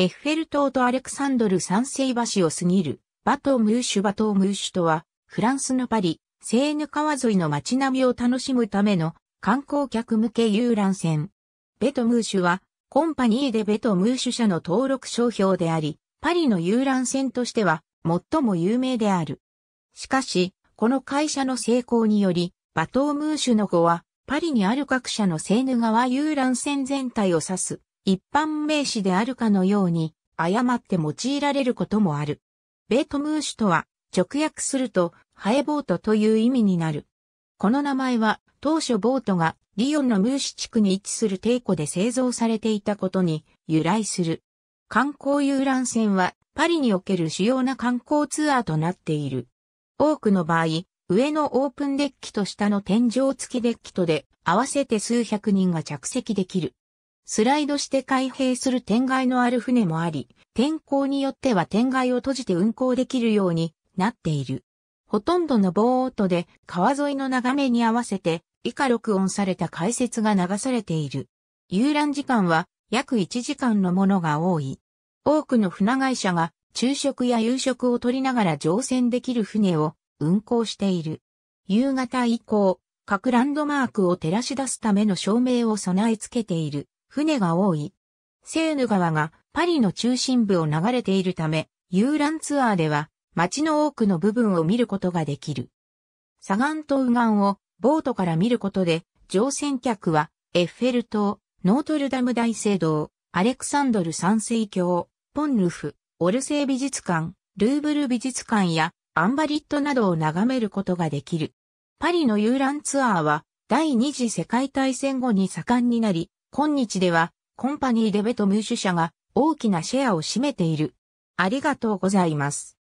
エッフェル塔とアレクサンドル三世橋を過ぎる、バトームーシュバトームーシュとは、フランスのパリ、セーヌ川沿いの街並みを楽しむための観光客向け遊覧船。ベトムーシュは、コンパニーでベトムーシュ社の登録商標であり、パリの遊覧船としては最も有名である。しかし、この会社の成功により、バトームーシュの後は、パリにある各社のセーヌ川遊覧船全体を指す一般名詞であるかのように、誤って用いられることもある。ベートムーシュとは、直訳すると、ハエボートという意味になる。この名前は、当初ボートがリヨンのムーシュ地区に位置する帝湖で製造されていたことに由来する。観光遊覧船はパリにおける主要な観光ツアーとなっている。多くの場合、上のオープンデッキと下の天井付きデッキとで合わせて数百人が着席できる。スライドして開閉する天蓋のある船もあり、天候によっては天蓋を閉じて運航できるようになっている。ほとんどのボートで川沿いの眺めに合わせて以下録音された解説が流されている。遊覧時間は約1時間のものが多い。多くの船会社が昼食や夕食を取りながら乗船できる船を運航している。夕方以降、各ランドマークを照らし出すための照明を備え付けている船が多い。セーヌ川がパリの中心部を流れているため、遊覧ツアーでは街の多くの部分を見ることができる。左岸と右岸をボートから見ることで、乗船客はエッフェル塔、ノートルダム大聖堂、アレクサンドル三世橋、ポンルフ、オルセー美術館、ルーブル美術館やアンバリットなどを眺めることができる。パリの遊覧ツアーは第二次世界大戦後に盛んになり、今日では、コンパニーデベトムーシュ社が大きなシェアを占めている。ありがとうございます。